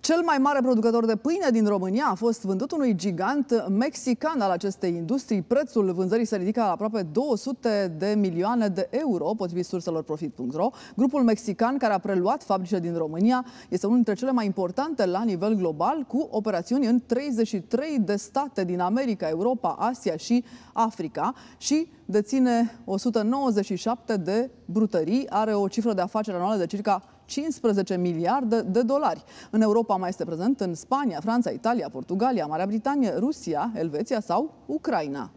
Cel mai mare producător de pâine din România a fost vândut unui gigant mexican al acestei industrii. Prețul vânzării se ridică la aproape 200 de milioane de euro, potrivit surselor Profit.ro. Grupul mexican care a preluat fabrice din România este unul dintre cele mai importante la nivel global, cu operațiuni în 33 de state din America, Europa, Asia și Africa și deține 197 de brutării, are o cifră de afaceri anuală de circa 15 miliarde de dolari. În Europa mai este prezent în Spania, Franța, Italia, Portugalia, Marea Britanie, Rusia, Elveția sau Ucraina.